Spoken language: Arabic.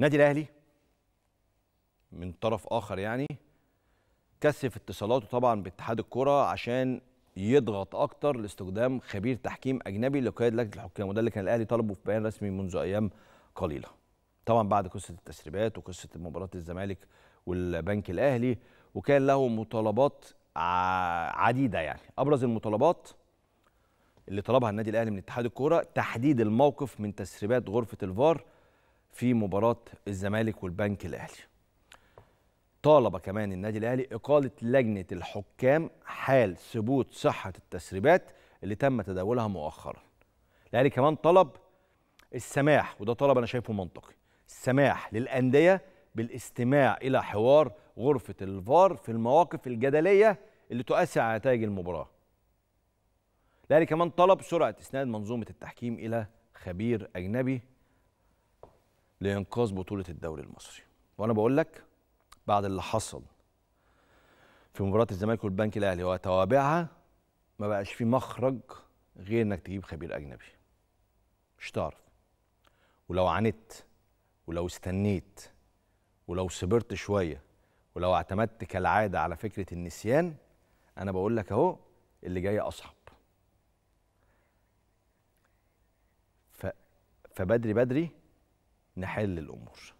النادي الاهلي من طرف اخر يعني كثف اتصالاته طبعا باتحاد الكره عشان يضغط اكتر لاستخدام خبير تحكيم اجنبي لقياده لجنه الحكام وده اللي كان الاهلي طلبه في بيان رسمي منذ ايام قليله طبعا بعد قصه التسريبات وقصه مباراه الزمالك والبنك الاهلي وكان له مطالبات عديده يعني ابرز المطالبات اللي طلبها النادي الاهلي من اتحاد الكوره تحديد الموقف من تسريبات غرفه الفار في مباراه الزمالك والبنك الاهلي طالب كمان النادي الاهلي اقاله لجنه الحكام حال ثبوت صحه التسريبات اللي تم تداولها مؤخرا الاهلي كمان طلب السماح وده طلب انا شايفه منطقي السماح للانديه بالاستماع الى حوار غرفه الفار في المواقف الجدليه اللي تؤثر على نتائج المباراه الاهلي كمان طلب سرعه اسناد منظومه التحكيم الى خبير اجنبي لإنقاذ بطولة الدوري المصري وأنا بقول لك بعد اللي حصل في مباراة الزمالك والبنك الأهلي وتوابعها ما بقاش في مخرج غير إنك تجيب خبير أجنبي مش تعرف ولو عانيت ولو استنيت ولو صبرت شوية ولو اعتمدت كالعادة على فكرة النسيان أنا بقول لك أهو اللي جاي أصعب ف... فبدري بدري نحل الامور